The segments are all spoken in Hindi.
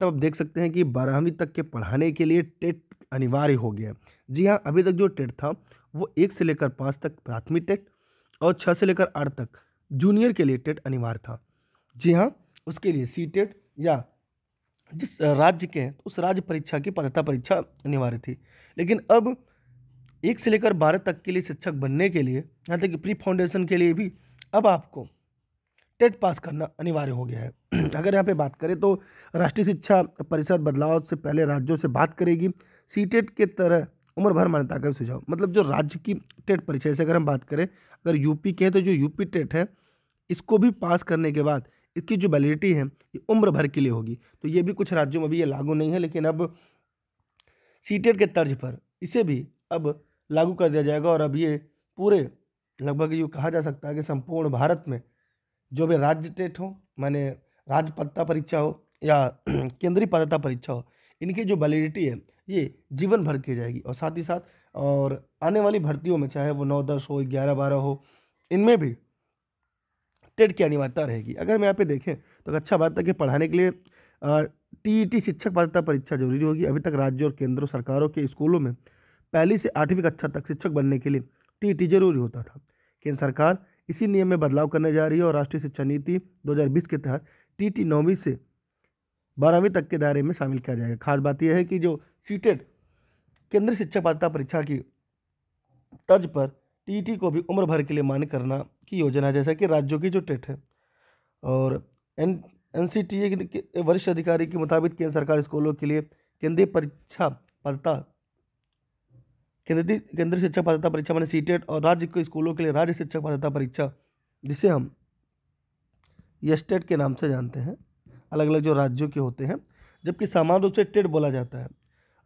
तब आप देख सकते हैं कि बारहवीं तक के पढ़ाने के लिए टेट अनिवार्य हो गया जी हाँ अभी तक जो टेट था वो एक से लेकर पाँच तक प्राथमिक टेट और छः से लेकर आठ तक जूनियर के लिए टेट अनिवार्य था जी हाँ उसके लिए सी टेट या जिस राज्य के हैं उस राज्य परीक्षा की पात्रता परीक्षा अनिवार्य थी लेकिन अब एक से लेकर बारह तक के लिए शिक्षक बनने के लिए यहाँ तक कि प्री फाउंडेशन के लिए भी अब आपको टेट पास करना अनिवार्य हो गया है अगर यहाँ पे बात करें तो राष्ट्रीय शिक्षा परिषद बदलाव से पहले राज्यों से बात करेगी सी टेट के तरह उम्र भर मान्यता का सुझाव मतलब जो राज्य की टेट परीक्षा से अगर हम बात करें अगर यूपी के हैं तो जो यूपी टेट है इसको भी पास करने के बाद इसकी जो वैलिडिटी है ये उम्र भर के लिए होगी तो ये भी कुछ राज्यों में भी ये लागू नहीं है लेकिन अब सी टेट के तर्ज पर इसे भी अब लागू कर दिया जाएगा और अब ये पूरे लगभग ये कहा जा सकता है कि संपूर्ण भारत में जो भी राज्य टेट हो माने राज्य पदता परीक्षा हो या केंद्रीय पदता परीक्षा हो इनकी जो वैलिडिटी है ये जीवन भर की जाएगी और साथ ही साथ और आने वाली भर्तियों में चाहे वो नौ दस हो ग्यारह बारह हो इनमें भी टेट की अनिवार्यता रहेगी अगर हम यहाँ पे देखें तो अच्छा बात है कि पढ़ाने के लिए टीईटी शिक्षक पात्रता परीक्षा जरूरी होगी अभी तक राज्य और केंद्र सरकारों के स्कूलों में पहली से आठवीं कक्षा तक शिक्षक बनने के लिए टीईटी जरूरी होता था केंद्र सरकार इसी नियम में बदलाव करने जा रही है और राष्ट्रीय शिक्षा नीति 2020 के तहत टी टी नौवीं से बारहवीं तक के दायरे में शामिल किया जाएगा खास बात यह है कि जो सीटेड केंद्रीय शिक्षा पात्रता परीक्षा की तर्ज पर टी को भी उम्र भर के लिए मान्य करना की योजना जैसा कि राज्यों की जो टेट है और N N C T A वरिष्ठ अधिकारी के मुताबिक केंद्र सरकार स्कूलों के लिए केंद्रीय परीक्षा पात्रता केंद्रीय केंद्रीय शिक्षक पात्रता परीक्षा मैंने सी e और राज्य के स्कूलों के लिए राज्य शिक्षक पात्रता परीक्षा जिसे हम स्टेट e के नाम से जानते हैं अलग अलग जो राज्यों के होते हैं जबकि सामान्य रूप से टेट e बोला जाता है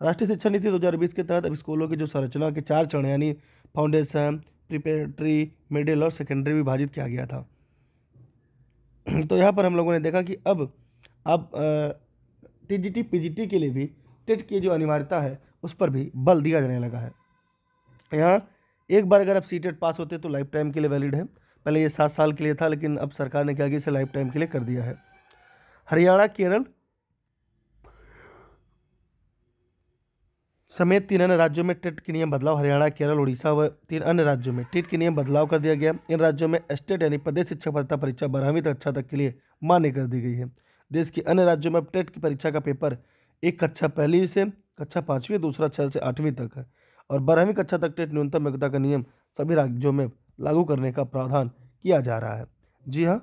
राष्ट्रीय शिक्षा नीति 2020 के तहत अब स्कूलों की जो संरचना के चार चरण यानी फाउंडेशन प्रिपेटरी मिडिल और सेकेंडरी विभाजित किया गया था तो यहाँ पर हम लोगों ने देखा कि अब अब टी जी टी के लिए भी टेट की जो अनिवार्यता है उस पर भी बल दिया जाने लगा है यहाँ एक बार अगर आप सी e पास होते तो लाइफ टाइम के लिए वैलिड है पहले ये सात साल के लिए था लेकिन अब सरकार ने क्या कि इसे लाइफ टाइम के लिए कर दिया है हरियाणा केरल समेत तीन अन्य राज्यों में टेट e के नियम बदलाव हरियाणा केरल उड़ीसा व तीन अन्य राज्यों में टेट e के नियम बदलाव कर दिया गया इन राज्यों में स्टेट यानी प्रदेश शिक्षा पात्रता परीक्षा बारहवीं कक्षा अच्छा तक के लिए मान्य कर दी गई है देश के अन्य राज्यों में अब टेट की परीक्षा का पेपर एक कक्षा पहली से कक्षा पाँचवीं दूसरा छः से आठवीं तक है और बारहवीं कक्षा तक टेट न्यूनतम योग्यता का नियम सभी राज्यों में लागू करने का प्रावधान किया जा रहा है जी हाँ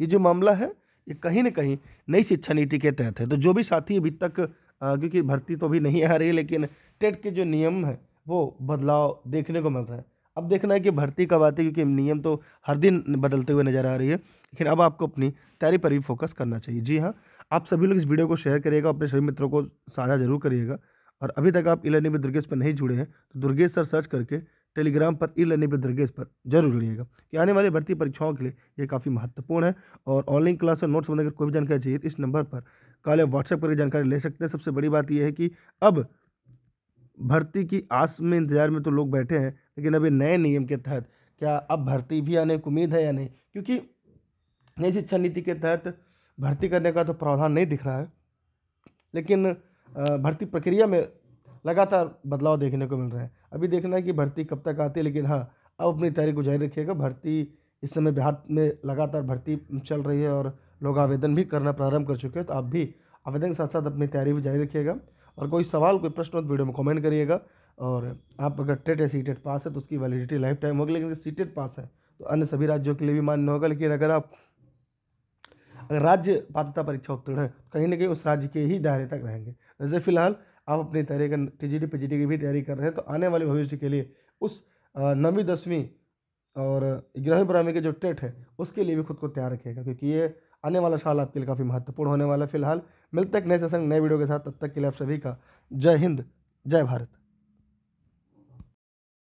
ये जो मामला है ये कहीं ना कहीं नई शिक्षा नीति के तहत है तो जो भी साथी अभी तक क्योंकि भर्ती तो अभी नहीं आ रही है लेकिन टेट के जो नियम हैं वो बदलाव देखने को मिल रहा है अब देखना है कि भर्ती कब आती है क्योंकि नियम तो हर दिन बदलते हुए नज़र आ रही है लेकिन अब आपको अपनी तैयारी पर ही फोकस करना चाहिए जी हाँ आप सभी लोग इस वीडियो को शेयर करिएगा अपने सभी मित्रों को साझा जरूर करिएगा और अभी तक आप ई लर्निंग विद दुर्गेश पर नहीं जुड़े हैं तो दुर्गेश सर सर्च करके टेलीग्राम पर ई लर्निंग विद दुर्गेश पर जरूर जुड़िएगा कि आने वाली भर्ती परीक्षाओं के लिए ये काफ़ी महत्वपूर्ण है और ऑनलाइन क्लास और नोट्स बनाकर कोई भी जानकारी चाहिए तो इस नंबर पर कॉल या व्हाट्सएप करके जानकारी ले सकते हैं सबसे बड़ी बात यह है कि अब भर्ती की आस में इंतजार में तो लोग बैठे हैं लेकिन अभी नए नियम के तहत क्या अब भर्ती भी आने की उम्मीद है या नहीं क्योंकि नई शिक्षा नीति के तहत भर्ती करने का तो प्रावधान नहीं दिख रहा है लेकिन भर्ती प्रक्रिया में लगातार बदलाव देखने को मिल रहा है अभी देखना है कि भर्ती कब तक आती है लेकिन हाँ अब अपनी तैयारी को जारी रखिएगा भर्ती इस समय बिहार में लगातार भर्ती चल रही है और लोग आवेदन भी करना प्रारंभ कर चुके हैं तो आप भी आवेदन के साथ साथ अपनी तैयारी भी जारी रखिएगा और कोई सवाल कोई प्रश्न हो तो वीडियो में कमेंट करिएगा और आप अगर टेट या सी टेट पास है तो उसकी वैलिडिटी लाइफ टाइम होगी लेकिन सी टेट पास है तो अन्य सभी राज्यों के लिए भी मान्य होगा लेकिन अगर आप अगर राज्य पात्रता परीक्षा उत्तीर्ण है कहीं ना कहीं उस राज्य के ही दायरे तक रहेंगे जैसे फिलहाल आप अपनी तैयारी कर टी जी की भी तैयारी कर रहे हैं तो आने वाले भविष्य के लिए उस नवी दसवीं और ग्यारहवीं बारहवीं के जो टेट है उसके लिए भी खुद को तैयार रखिएगा क्योंकि ये आने वाला साल आपके लिए काफ़ी महत्वपूर्ण होने वाला है फिलहाल मिलते हैं नए सेशन नए वीडियो के साथ तब तक के लिए आप सभी का जय हिंद जय भारत